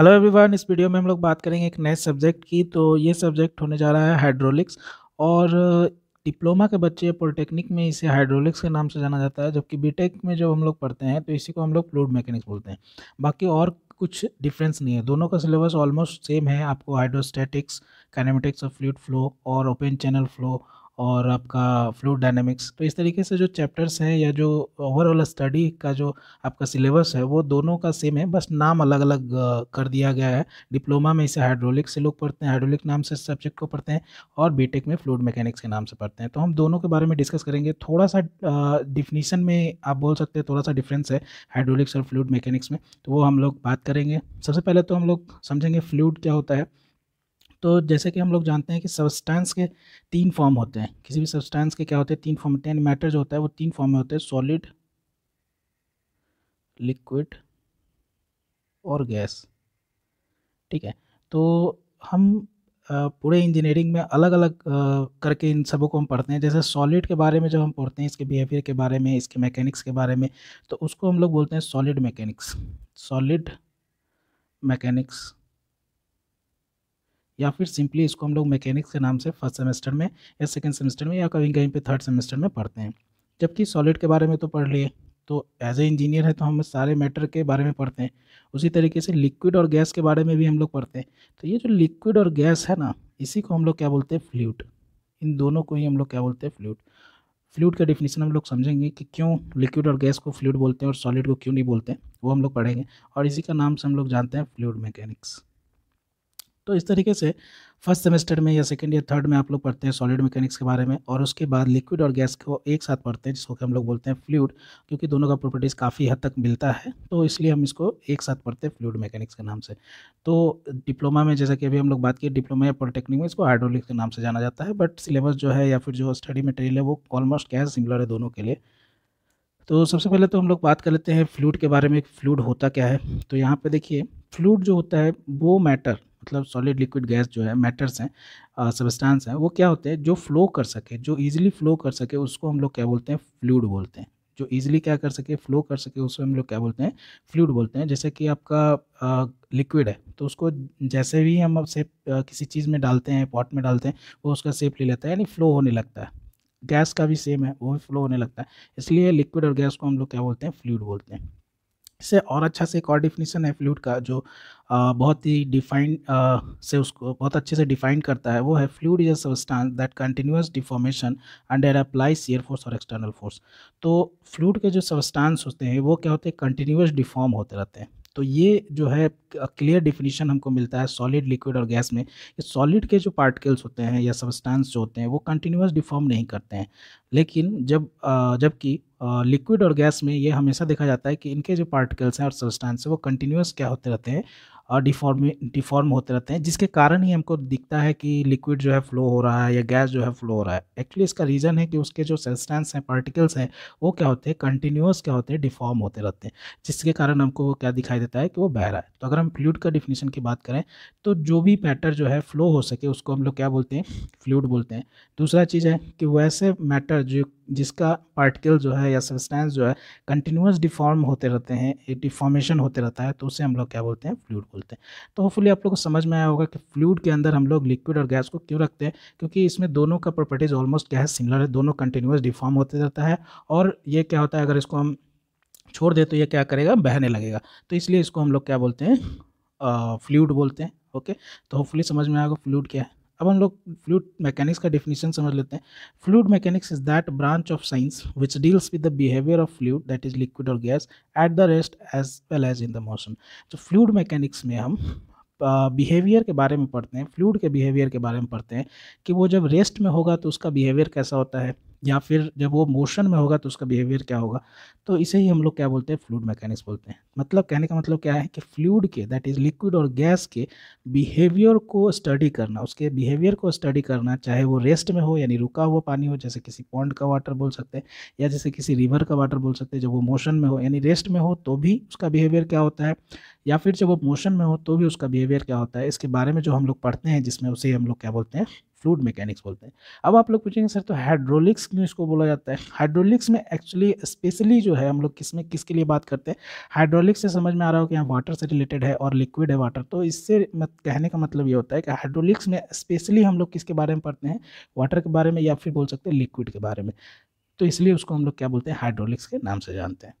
hello everyone इस video में हम लोग बात करेंगे एक नए सब्जेक्ट की तो ये सब्जेक्ट होने जा रहा है हाइड्रोलिक्स और डिप्लोमा के बच्चे पॉलिटेक्निक में इसे हाइड्रोलिक्स के नाम से जाना जाता है जबकि बीटेक में जो हम लोग पढ़ते हैं तो इसी को हम लोग फ्लूड मैकेनिक्स बोलते हैं बाकी और कुछ डिफरेंस नहीं है दोनों का सिलेबस ऑलमोस्ट सेम है आपको hydrostatics kinematics of fluid flow और ओपन चैनल फ्लो और आपका फ्लूड डायनेमिक्स तो इस तरीके से जो चैप्टर्स हैं या जो ओवरऑल स्टडी का जो आपका सिलेबस है वो दोनों का सेम है बस नाम अलग अलग कर दिया गया है डिप्लोमा में इसे हाइड्रोलिक से लोग पढ़ते हैं हाइड्रोलिक नाम से सब्जेक्ट को पढ़ते हैं और बीटेक में फ्लूड मैकेनिक्स के नाम से पढ़ते हैं तो हम दोनों के बारे में डिस्कस करेंगे थोड़ा सा डिफिनीशन में आप बोल सकते हैं थोड़ा सा डिफरेंस है हाइड्रोलिक्स और फ्लूड मैकेनिक्स में तो वो हम लोग बात करेंगे सबसे पहले तो हम लोग समझेंगे फ्लूड क्या होता है तो जैसे कि हम लोग जानते हैं कि सब्सटेंस के तीन फॉर्म होते हैं किसी भी सब्सटेंस के क्या होते हैं तीन फॉर्म होते हैं मैटर जो होता है वो तीन फॉर्म में होते हैं सॉलिड लिक्विड और गैस ठीक है तो हम पूरे इंजीनियरिंग में अलग अलग करके इन सबों को हम पढ़ते हैं जैसे सॉलिड के बारे में जब हम पढ़ते हैं इसके बिहेवियर के बारे में इसके मैकेनिक्स के बारे में तो उसको हम लोग बोलते हैं सॉलिड मैकेनिक्स सॉलिड मैकेनिक्स या फिर सिंपली इसको हम लोग मैकेनिक्स के नाम से फर्स्ट सेमेस्टर में या सेकेंड सेमेस्टर में या कहीं कहीं पर थर्ड सेमेस्टर में पढ़ते हैं जबकि सॉलिड के बारे में तो पढ़ लिए तो एज ए इंजीनियर है तो हम सारे मैटर के बारे में पढ़ते हैं उसी तरीके से लिक्विड और गैस के बारे में भी हम लोग पढ़ते हैं तो ये जो लिक्विड और गैस है ना इसी को हम लोग क्या बोलते हैं फ्लूट इन दोनों को ही हम लोग क्या बोलते हैं फ्लूट फ्लूड का डिफिनेशन हम लोग समझेंगे कि क्यों लिक्विड और गैस को फ्लूड बोलते हैं और सॉलिड को क्यों नहीं बोलते हैं वो हम लोग पढ़ेंगे और इसी का नाम से हम लोग जानते हैं फ्लूड मैकेनिक्स तो इस तरीके से फर्स्ट सेमेस्टर में या सेकेंड या थर्ड में आप लोग पढ़ते हैं सॉलिड मैकेनिक्स के बारे में और उसके बाद लिक्विड और गैस को एक साथ पढ़ते हैं जिसको कि हम लोग बोलते हैं फ्लूड क्योंकि दोनों का प्रॉपर्टीज़ काफ़ी हद तक मिलता है तो इसलिए हम इसको एक साथ पढ़ते हैं फ्लूड मैकेनिक्स के नाम से तो डिप्लोमा में जैसा कि अभी हम लोग बात की डिप्लोमा या पॉलिटेक्निक में इसको हाइड्रोलिक्स के नाम से जाना जाता है बट सिलेबस जो है या फिर जो स्टडी मटेरियल है वो ऑलमोस्ट क्या सिमिलर है दोनों के लिए तो सबसे पहले तो हम लोग बात कर लेते हैं फ्लूड के बारे में फ्लूड होता क्या है तो यहाँ पर देखिए फ्लूड जो होता है वो मैटर मतलब सॉलिड लिक्विड गैस जो है मैटर्स हैं सबस्टांस हैं वो क्या होते हैं जो फ्लो कर सके जो ईजिली फ्लो कर सके उसको हम लोग क्या बोलते हैं फ्लूड बोलते हैं जो ईजिली क्या कर सके फ्लो कर सके उसको हम लोग क्या बोलते हैं फ्लूड बोलते हैं जैसे कि आपका लिक्विड है तो उसको जैसे भी हम सेप किसी चीज़ में डालते हैं पॉट में डालते हैं वो उसका सेप ले लेता है यानी फ्लो होने लगता है गैस का भी सेम है वो भी फ्लो होने लगता है इसलिए लिक्विड और गैस को हम लोग क्या बोलते हैं फ्लूड बोलते हैं इससे और अच्छा से एक और डिफिनीसन है फ्लूड का जो आ, बहुत ही डिफाइंड से उसको बहुत अच्छे से डिफाइंड करता है वो है fluid is a that continuous deformation under apply shear force और एक्सटर्नल फोर्स तो फ्लूड के जो सबस्टांस होते हैं वो क्या होते हैं कंटिन्यूस डिफॉर्म होते रहते हैं तो ये जो है क्लियर डिफिनीशन हमको मिलता है सॉलिड लिक्विड और गैस में कि सॉलिड के जो पार्टिकल्स होते हैं या सबस्टांस जो होते हैं वो कंटिन्यूस डिफॉर्म नहीं करते हैं लेकिन जब जबकि लिक्विड और गैस में ये हमेशा देखा जाता है कि इनके जो पार्टिकल्स हैं और सब्सटेंस हैं वो कंटिन्यूस क्या होते रहते हैं डिफॉर्म डिफॉर्म होते रहते हैं जिसके कारण ही हमको दिखता है कि लिक्विड जो है फ्लो हो रहा है या गैस जो है फ्लो हो रहा है एक्चुअली इसका रीज़न है कि उसके जो सब्सटेंस हैं पार्टिकल्स हैं वो क्या होते हैं कंटिन्यूस क्या होते हैं डिफॉर्म होते रहते हैं जिसके कारण हमको क्या दिखाई देता है कि वो बह रहा है तो अगर हम फ्लूड का डिफिनीशन की बात करें तो जो भी मैटर जो है फ्लो हो सके उसको हम लोग क्या बोलते हैं फ्लूड बोलते हैं दूसरा चीज़ है कि वैसे मैटर जो जिसका पार्टिकल जो है या सब्सटेंस जो है कंटिन्यूस डिफॉर्म होते रहते हैं डिफॉर्मेशन होते रहता है तो उसे हम लोग क्या बोलते हैं फ्लूड बोलते हैं बोलते हैं तो होपफुली आप लोग को समझ में आया होगा कि फ्लूड के अंदर हम लोग लिक्विड और गैस को क्यों रखते हैं क्योंकि इसमें दोनों का प्रॉपर्टीज़ ऑलमोस्ट क्या है सिमिलर है दोनों कंटिन्यूस डिफॉर्म होते रहता है और ये क्या होता है अगर इसको हम छोड़ दे तो ये क्या करेगा बहने लगेगा तो इसलिए इसको हम लोग क्या बोलते हैं फ्लूड बोलते हैं ओके तो होपफुली समझ में आएगा फ्लूड क्या है अब हम लोग फ्लूड मैकेनिक्स का डेफिनेशन समझ लेते हैं fluid mechanics is that branch of science which deals with the behaviour of fluid that is liquid और gas at the rest as well as in the motion तो फ्लूड मैकेनिक्स में हम behaviour के बारे में पढ़ते हैं फ्लूड के बिहेवियर के बारे में पढ़ते हैं कि वो जब रेस्ट में होगा तो उसका बिहेवियर कैसा होता है या फिर जब वो मोशन में होगा तो उसका बिहेवियर क्या होगा तो इसे ही हम लोग क्या बोलते हैं फ्लूड मैकेनिक्स बोलते हैं मतलब कहने का मतलब क्या है कि फ्लूड के दैट इज़ लिक्विड और गैस के बिहेवियर को स्टडी करना उसके बिहेवियर को स्टडी करना चाहे वो रेस्ट में हो यानी रुका हुआ पानी हो जैसे किसी पॉन्ड का वाटर बोल सकते हैं या जैसे किसी रिवर का वाटर बोल सकते हैं जब वो मोशन में हो यानी रेस्ट में हो तो भी उसका बिहेवियर क्या होता है या फिर जब वो मोशन में हो तो भी उसका बिहेवियर क्या होता है इसके बारे में जो हम लोग पढ़ते हैं जिसमें उसे हम लोग क्या बोलते हैं फ्लूड मैकेनिक्स बोलते हैं अब आप लोग पूछेंगे सर तो हाइड्रोलिक्स क्यों इसको बोला जाता है हाइड्रोलिक्स में एक्चुअली स्पेशली जो है हम लोग किस में किसके लिए बात करते हैं हाइड्रोलिक्स से समझ में आ रहा हो कि यहाँ वाटर से रिलेटेड है और लिक्विड है वाटर तो इससे मत कहने का मतलब ये होता है कि हाइड्रोलिक्स में स्पेशली हम लोग किसके बारे में पढ़ते हैं वाटर के बारे में या फिर बोल सकते हैं लिक्विड के बारे में तो इसलिए उसको हम लोग क्या बोलते हैं हाइड्रोलिक्स के नाम से जानते हैं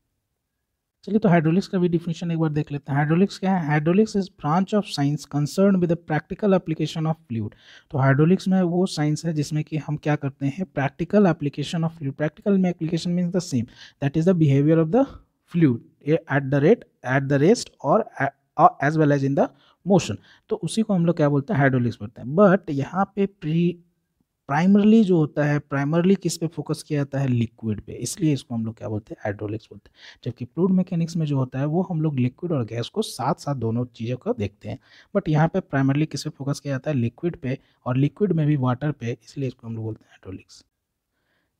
चलिए तो हाइड्रोलिक्स का भी डिफिनेशन एक बार देख लेते हैं हाइड्रोलिक्स क्या है hydraulics is branch of science concern with practical application of fluid तो हाइड्रोलिक्स में वो साइंस है जिसमें कि हम क्या करते हैं practical application of fluid practical में application mean the same that is the behaviour of the fluid at the rate at the rest और as well as in the motion तो उसी को हम लोग क्या बोलते हैं हाइड्रोलिक्स बोलते हैं बट यहाँ पे प्री प्राइमरली जो होता है प्राइमरली किस पे फोकस किया जाता है लिक्विड पे इसलिए इसको हम लोग क्या बोलते हैं हाइड्रोलिक्स बोलते हैं जबकि फ्लूड मैकेनिक्स में जो होता है वो हम लोग लिक्विड और गैस को साथ साथ दोनों चीज़ों को देखते हैं बट यहाँ पे प्राइमरली किस पे फोकस किया जाता है लिक्विड पे और लिक्विड में भी वाटर पे इसलिए इसको हम लोग बोलते हैं हाइड्रोलिक्स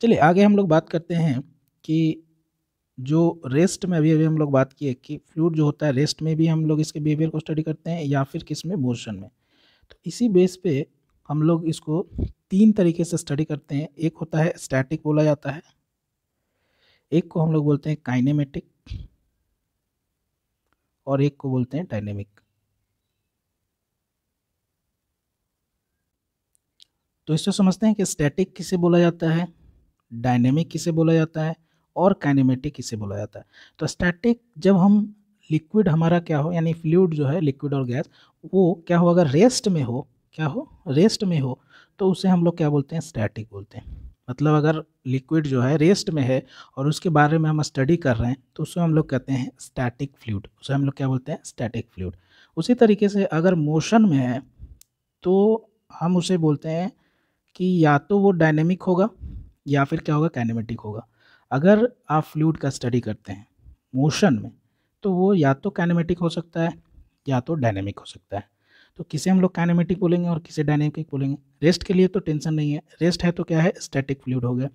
चलिए आगे हम लोग बात करते हैं कि जो रेस्ट में अभी अभी हम लोग बात किए कि फ्लूड जो होता है रेस्ट में भी हम लोग इसके बिहेवियर को स्टडी करते हैं या फिर किस में मोशन में तो इसी बेस पे हम लोग इसको तीन तरीके से स्टडी करते हैं एक होता है स्टैटिक बोला जाता है एक को हम लोग बोलते हैं काइनेमेटिक और एक को बोलते हैं डायनेमिक तो इससे समझते हैं कि स्टैटिक किसे बोला जाता है डायनेमिक किसे बोला जाता है और काइनेमेटिक किसे बोला जाता है तो स्टैटिक जब हम लिक्विड हमारा क्या हो यानी फ्लूड जो है लिक्विड और गैस वो क्या हो अगर रेस्ट में हो क्या हो रेस्ट में हो तो उसे हम लोग क्या बोलते हैं स्टैटिक बोलते हैं मतलब अगर लिक्विड जो है रेस्ट में है और उसके बारे में हम स्टडी कर रहे हैं तो उसे हम लोग कहते हैं स्टैटिक फ्लूड उसे हम लोग क्या बोलते हैं स्टैटिक फ्लूड उसी तरीके से अगर मोशन में है तो हम उसे बोलते हैं कि या तो वो डायनेमिक होगा या फिर क्या होगा कैनेमेटिक होगा अगर आप फ्लूड का स्टडी करते हैं मोशन में तो वो या तो कैनेमेटिक हो सकता है या तो डायनेमिक हो सकता है तो किसे हम लोग काइनेमेटिक बोलेंगे और किसे डायनेमिक बोलेंगे रेस्ट के लिए तो टेंशन नहीं है रेस्ट है तो क्या है स्टैटिक फ्लूड हो गया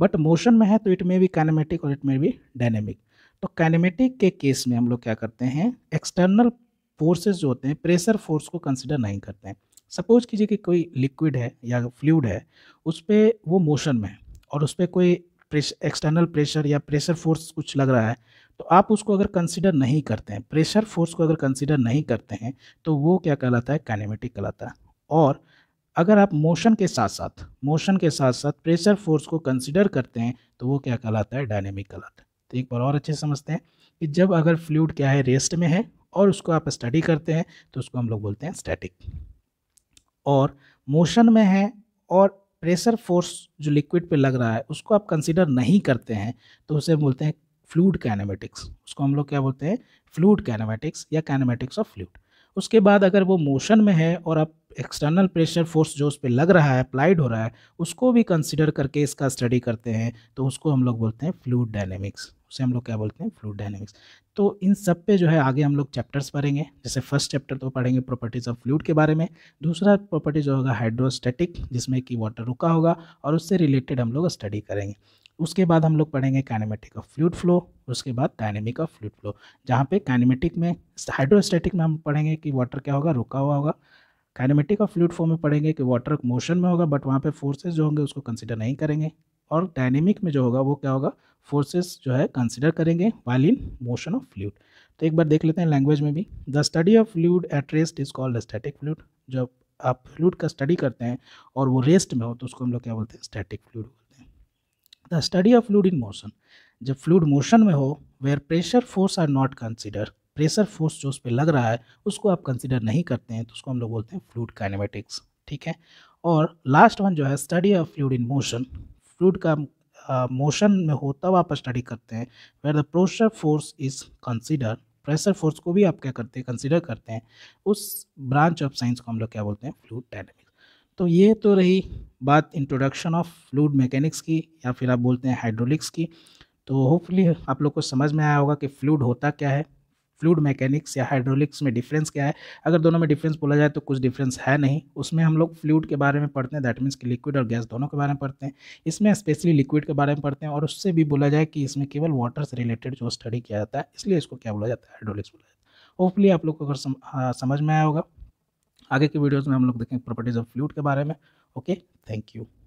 बट मोशन में है तो इट मे भी काइनेमेटिक और इट मे भी डायनेमिक तो काइनेमेटिक के केस में हम लोग क्या करते हैं एक्सटर्नल फोर्सेज जो होते हैं प्रेशर फोर्स को कंसिडर नहीं करते हैं सपोज कीजिए कि कोई लिक्विड है या फ्लूड है उस पर वो मोशन में है और उस पर कोई एक्सटर्नल प्रेशर या प्रेशर फोर्स कुछ लग रहा है तो आप उसको अगर कंसिडर नहीं करते हैं प्रेशर फोर्स को अगर कंसिडर नहीं करते हैं तो वो क्या कहलाता है काइनेमेटिक कहलाता है और अगर आप मोशन के साथ साथ मोशन के साथ साथ प्रेशर फोर्स को कंसिडर करते हैं तो वो क्या कहलाता है डायनेमिक कहलाता है तो एक बार और अच्छे समझते हैं कि जब अगर फ्लूड क्या है रेस्ट में है और उसको आप स्टडी करते हैं तो उसको हम लोग बोलते हैं स्टैटिक और मोशन में है और प्रेशर फोर्स जो लिक्विड पे लग रहा है उसको आप कंसिडर नहीं करते हैं तो उसे बोलते हैं फ्लूड कैनामेटिक्स उसको हम लोग क्या बोलते हैं फ्लूड कैनामेटिक्स या कैनामेटिक्स ऑफ फ्लूड उसके बाद अगर वो मोशन में है और आप एक्सटर्नल प्रेशर फोर्स जो उस पर लग रहा है अप्लाइड हो रहा है उसको भी कंसिडर करके इसका स्टडी करते हैं तो उसको हम लोग बोलते हैं फ्लूड डायनेमिक्स उसे हम लोग क्या बोलते हैं फ्लूड डायनेमिक्स तो इन सब पे जो है आगे हम लोग चैप्टर्स पढ़ेंगे जैसे फर्स्ट चैप्टर तो पढ़ेंगे प्रॉपर्टीज़ ऑफ फ्लूड के बारे में दूसरा प्रॉपर्टी जो होगा हाइड्रोस्टेटिक जिसमें कि वाटर रुका होगा और उससे रिलेटेड हम लोग स्टडी करेंगे उसके बाद हम लोग पढ़ेंगे काइनेमेटिक ऑफ फ्लूड फ्लो उसके बाद डायनेमिक ऑफ फ्लूड फ्लो जहाँ पे काइनेमेटिक में हाइड्रोस्टैटिक में हम पढ़ेंगे कि वाटर क्या होगा रुका हुआ होगा काइनेमेटिक ऑफ फ्लूड फ्लो में पढ़ेंगे कि वाटर मोशन में होगा बट वहाँ पे फोर्सेज जो होंगे उसको कंसिडर नहीं करेंगे और डायनेमिक में जो होगा वो क्या होगा फोर्सेज जो है कंसिडर करेंगे while in motion of fluid तो एक बार देख लेते हैं लैंग्वेज में भी the study of fluid at rest is called static fluid जब आप फ्लूड का स्टडी करते हैं और वो रेस्ट में हो तो उसको हम लोग क्या बोलते हैं static fluid the study of fluid in motion जब फ्लूड मोशन में हो where pressure force are not consider pressure force जो उस पर लग रहा है उसको आप कंसिडर नहीं करते हैं तो उसको हम लोग बोलते हैं फ्लूड काइनेमेटिक्स ठीक है और लास्ट वन जो है study of fluid in motion fluid का मोशन uh, में हो तब आप स्टडी करते हैं where the pressure force is consider pressure force को भी आप क्या करते हैं कंसिडर करते हैं उस ब्रांच ऑफ साइंस को हम लोग क्या बोलते हैं फ्लूड डायनेमिक्स तो ये तो रही बात इंट्रोडक्शन ऑफ फ्लूड मैकेनिक्स की या फिर आप बोलते हैं हाइड्रोलिक्स की तो होपफुली आप लोग को समझ में आया होगा कि फ्लूड होता क्या है फ्लूड मैकेनिक्स या हाइड्रोलिक्स में डिफरेंस क्या है अगर दोनों में डिफरेंस बोला जाए तो कुछ डिफरेंस है नहीं उसमें हम लोग फ्लूड के बारे में पढ़ते हैं दैट मीन्स कि लिक्विड और गैस दोनों के बारे में पढ़ते हैं इसमें स्पेशली लिक्विड के बारे में पढ़ते हैं और उससे भी बोला जाए कि इसमें केवल वाटर से रिलेटेड जो स्टडी किया जाता है इसलिए इसको क्या बोला जाता है हाइड्रोलिक्स बोला जाता है होपफुली आप लोग को अगर सम, आ, हाँ, समझ में आया होगा आगे की वीडियोज़ में हम लोग देखेंगे प्रॉपर्टीज़ ऑफ फ्लूड के बारे में ओके थैंक यू